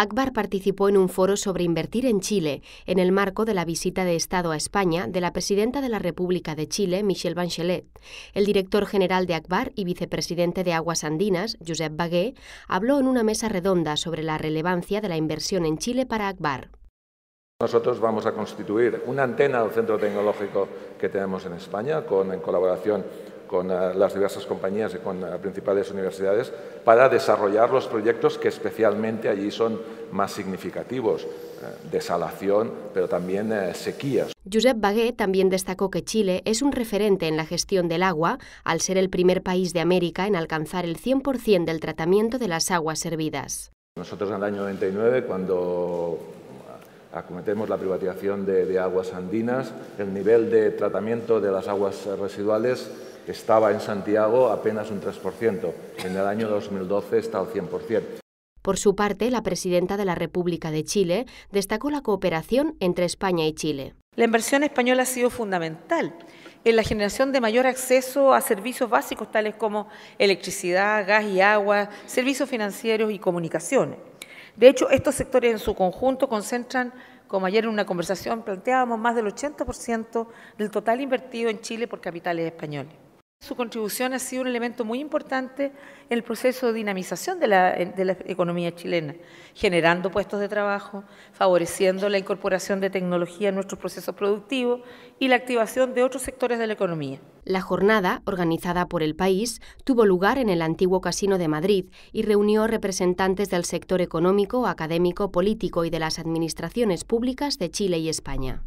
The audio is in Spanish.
Akbar participó en un foro sobre invertir en Chile en el marco de la visita de Estado a España de la presidenta de la República de Chile, Michelle Bachelet. El director general de Akbar y vicepresidente de Aguas Andinas, Josep Bagué, habló en una mesa redonda sobre la relevancia de la inversión en Chile para Akbar. Nosotros vamos a constituir una antena del centro tecnológico que tenemos en España con, en colaboración con eh, las diversas compañías y con las eh, principales universidades para desarrollar los proyectos que especialmente allí son más significativos, eh, desalación, pero también sequías. Josep Bagué también destacó que Chile es un referente en la gestión del agua, al ser el primer país de América en alcanzar el 100% del tratamiento de las aguas servidas. Nosotros en el año 99, cuando acometemos la privatización de, de aguas andinas, el nivel de tratamiento de las aguas residuales estaba en Santiago apenas un 3%. En el año 2012 está al 100%. Por su parte, la presidenta de la República de Chile destacó la cooperación entre España y Chile. La inversión española ha sido fundamental en la generación de mayor acceso a servicios básicos tales como electricidad, gas y agua, servicios financieros y comunicaciones. De hecho, estos sectores en su conjunto concentran, como ayer en una conversación planteábamos, más del 80% del total invertido en Chile por capitales españoles. Su contribución ha sido un elemento muy importante en el proceso de dinamización de la, economía chilena, generando puestos de trabajo, favoreciendo la incorporación de tecnología en nuestros procesos productivos y la activación de otros sectores de la economía. La jornada, organizada por el país, tuvo lugar en el antiguo Casino de Madrid y reunió representantes del sector económico, académico, político y de las administraciones públicas de Chile y España.